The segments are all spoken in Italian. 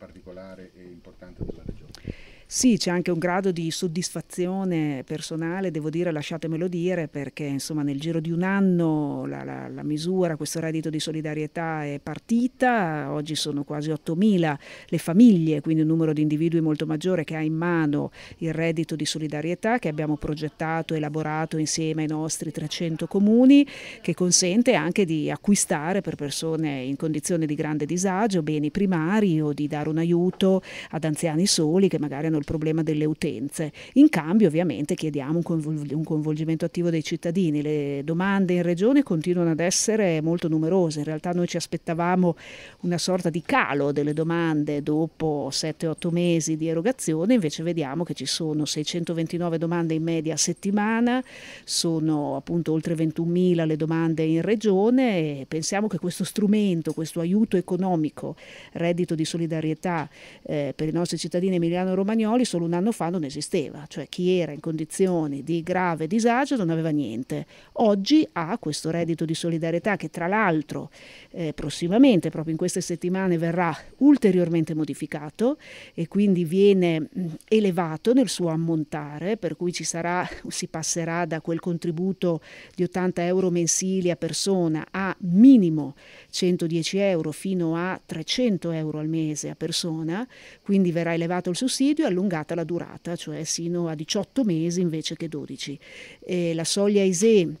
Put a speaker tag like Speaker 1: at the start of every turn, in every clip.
Speaker 1: particolare e importante della regione.
Speaker 2: Sì, c'è anche un grado di soddisfazione personale, devo dire, lasciatemelo dire, perché insomma nel giro di un anno la, la, la misura, questo reddito di solidarietà è partita, oggi sono quasi 8.000 le famiglie, quindi un numero di individui molto maggiore che ha in mano il reddito di solidarietà che abbiamo progettato, elaborato insieme ai nostri 300 comuni, che consente anche di acquistare per persone in condizioni di grande disagio beni primari o di dare un aiuto ad anziani soli che magari hanno il problema delle utenze. In cambio ovviamente chiediamo un, convol un coinvolgimento attivo dei cittadini. Le domande in regione continuano ad essere molto numerose. In realtà noi ci aspettavamo una sorta di calo delle domande dopo 7-8 mesi di erogazione, invece vediamo che ci sono 629 domande in media a settimana, sono appunto oltre 21.000 le domande in regione e pensiamo che questo strumento, questo aiuto economico, reddito di solidarietà eh, per i nostri cittadini emiliano-romagnoli, spagnoli solo un anno fa non esisteva, cioè chi era in condizioni di grave disagio non aveva niente. Oggi ha questo reddito di solidarietà che tra l'altro eh, prossimamente, proprio in queste settimane, verrà ulteriormente modificato e quindi viene mm, elevato nel suo ammontare, per cui ci sarà, si passerà da quel contributo di 80 euro mensili a persona a minimo 110 euro fino a 300 euro al mese a persona, quindi verrà elevato il sussidio. Allora allungata la durata, cioè sino a 18 mesi invece che 12. E la soglia ISE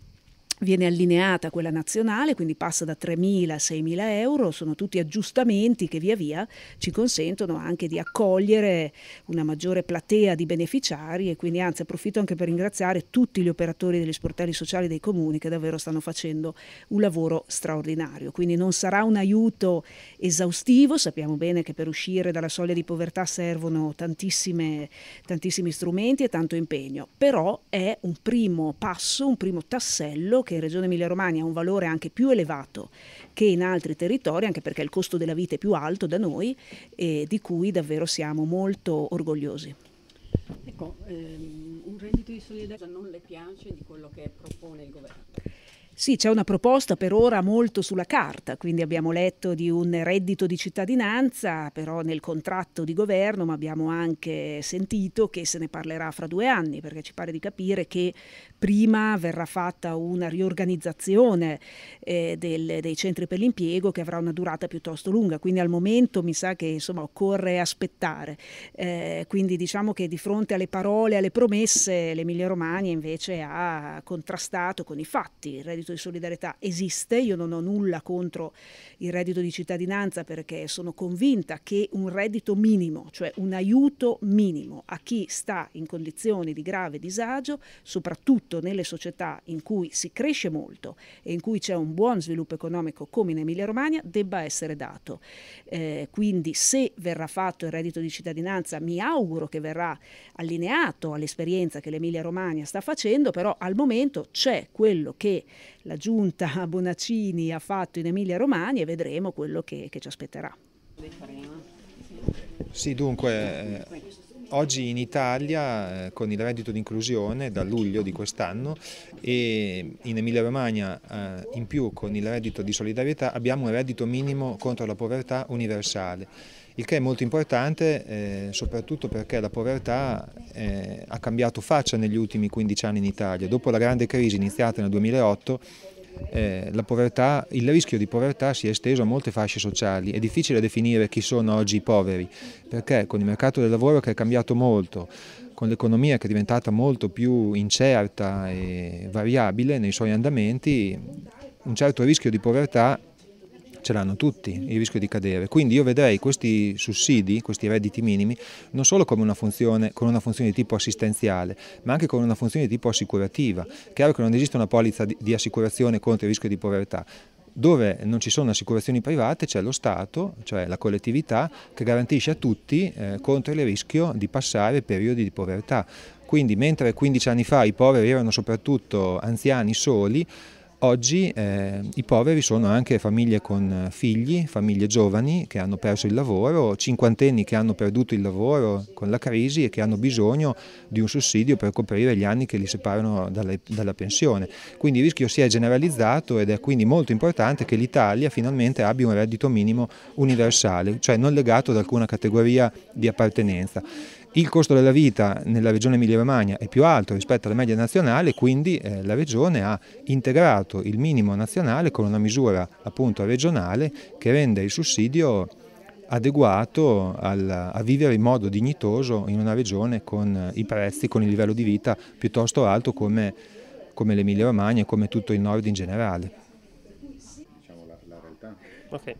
Speaker 2: viene allineata a quella nazionale, quindi passa da 3.000 a 6.000 euro, sono tutti aggiustamenti che via via ci consentono anche di accogliere una maggiore platea di beneficiari e quindi anzi approfitto anche per ringraziare tutti gli operatori degli sportelli sociali dei comuni che davvero stanno facendo un lavoro straordinario, quindi non sarà un aiuto esaustivo, sappiamo bene che per uscire dalla soglia di povertà servono tantissimi strumenti e tanto impegno, però è un primo passo, un primo tassello che in Regione Emilia-Romagna ha un valore anche più elevato che in altri territori, anche perché il costo della vita è più alto da noi e di cui davvero siamo molto orgogliosi.
Speaker 1: Ecco, ehm,
Speaker 2: un reddito di solidarietà non le piace di quello che propone il governo? Sì, c'è una proposta per ora molto sulla carta, quindi abbiamo letto di un reddito di cittadinanza, però nel contratto di governo, ma abbiamo anche sentito che se ne parlerà fra due anni, perché ci pare di capire che prima verrà fatta una riorganizzazione eh, del, dei centri per l'impiego che avrà una durata piuttosto lunga, quindi al momento mi sa che insomma, occorre aspettare. Eh, quindi diciamo che di fronte alle parole, alle promesse, l'Emilia Romagna invece ha contrastato con i fatti. Il reddito di solidarietà esiste, io non ho nulla contro il reddito di cittadinanza perché sono convinta che un reddito minimo, cioè un aiuto minimo a chi sta in condizioni di grave disagio, soprattutto soprattutto nelle società in cui si cresce molto e in cui c'è un buon sviluppo economico come in Emilia-Romagna, debba essere dato. Eh, quindi se verrà fatto il reddito di cittadinanza, mi auguro che verrà allineato all'esperienza che l'Emilia-Romagna sta facendo, però al momento c'è quello che la giunta Bonaccini ha fatto in Emilia-Romagna e vedremo quello che, che ci aspetterà.
Speaker 1: Sì, dunque... Eh Oggi in Italia eh, con il reddito di inclusione da luglio di quest'anno e in Emilia Romagna eh, in più con il reddito di solidarietà abbiamo un reddito minimo contro la povertà universale, il che è molto importante eh, soprattutto perché la povertà ha cambiato faccia negli ultimi 15 anni in Italia. Dopo la grande crisi iniziata nel 2008 eh, povertà, il rischio di povertà si è esteso a molte fasce sociali. È difficile definire chi sono oggi i poveri, perché con il mercato del lavoro che è cambiato molto, con l'economia che è diventata molto più incerta e variabile nei suoi andamenti, un certo rischio di povertà ce l'hanno tutti il rischio di cadere. Quindi io vedrei questi sussidi, questi redditi minimi, non solo come una funzione, con una funzione di tipo assistenziale, ma anche con una funzione di tipo assicurativa. Chiaro che non esiste una polizza di, di assicurazione contro il rischio di povertà, dove non ci sono assicurazioni private c'è lo Stato, cioè la collettività, che garantisce a tutti eh, contro il rischio di passare periodi di povertà. Quindi mentre 15 anni fa i poveri erano soprattutto anziani soli, Oggi eh, i poveri sono anche famiglie con eh, figli, famiglie giovani che hanno perso il lavoro, cinquantenni che hanno perduto il lavoro con la crisi e che hanno bisogno di un sussidio per coprire gli anni che li separano dalle, dalla pensione. Quindi il rischio si è generalizzato ed è quindi molto importante che l'Italia finalmente abbia un reddito minimo universale, cioè non legato ad alcuna categoria di appartenenza. Il costo della vita nella regione Emilia-Romagna è più alto rispetto alla media nazionale, quindi eh, la regione ha integrato il minimo nazionale con una misura appunto regionale che rende il sussidio adeguato al, a vivere in modo dignitoso in una regione con i prezzi, con il livello di vita piuttosto alto come, come l'Emilia Romagna e come tutto il nord in generale. Diciamo
Speaker 3: la, la realtà. Okay.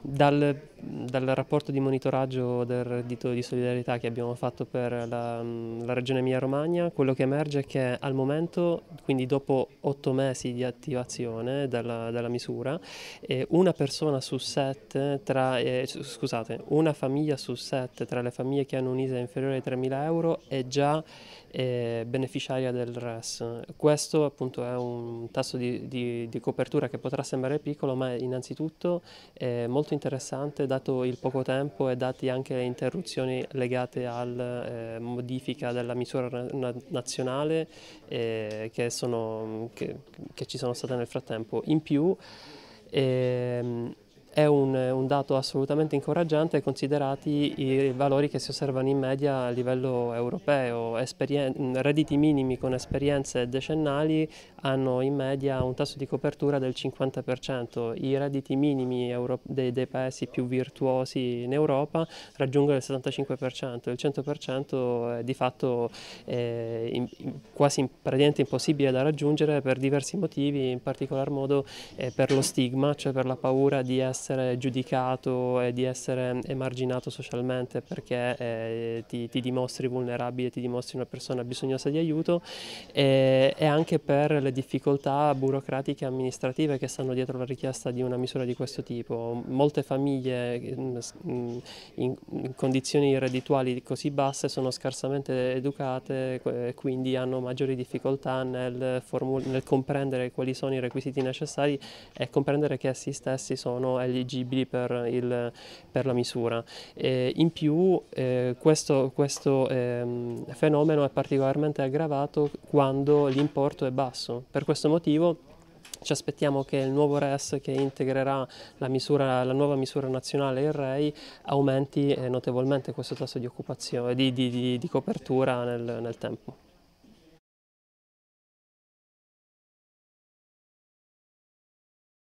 Speaker 3: Dal, dal, rapporto di monitoraggio del reddito di solidarietà che abbiamo fatto per la, mm, la regione Emilia-Romagna, quello che emerge è che al momento, quindi dopo otto mesi di attivazione dalla, dalla misura, eh, una persona su sette, tra, eh, scusate, una famiglia su sette tra le famiglie che hanno un'ISA inferiore ai 3.000 euro è già eh, beneficiaria del RES. Questo appunto è un tasso di, di, di copertura che potrà sembrare piccolo, ma innanzitutto è eh, molto molto interessante dato il poco tempo e dati anche le interruzioni legate alla eh, modifica della misura na nazionale eh, che, sono, che, che, ci sono state nel frattempo. In più, ehm, è un, un, dato assolutamente incoraggiante considerati i valori che si osservano in media a livello europeo. Esperien redditi minimi con esperienze decennali hanno in media un tasso di copertura del 50%, i redditi minimi dei, dei paesi più virtuosi in Europa raggiungono il 75%, il 100% è di fatto eh, in, quasi praticamente impossibile da raggiungere per diversi motivi, in particolar modo eh, per lo stigma, cioè per la paura di essere essere giudicato e di essere emarginato socialmente perché eh, ti, ti, dimostri vulnerabile, ti dimostri una persona bisognosa di aiuto e, e, anche per le difficoltà burocratiche e amministrative che stanno dietro la richiesta di una misura di questo tipo. Molte famiglie mm, mm, in, in condizioni reddituali così basse sono scarsamente educate e quindi hanno maggiori difficoltà nel, nel comprendere quali sono i requisiti necessari e comprendere che essi stessi sono elegibili per, il, per la misura. E in più eh, questo, questo ehm, fenomeno è particolarmente aggravato quando l'importo è basso. Per questo motivo ci aspettiamo che il nuovo RES che integrerà la, misura, la nuova misura nazionale il REI aumenti eh, notevolmente questo tasso di, di, di, di copertura nel, nel tempo.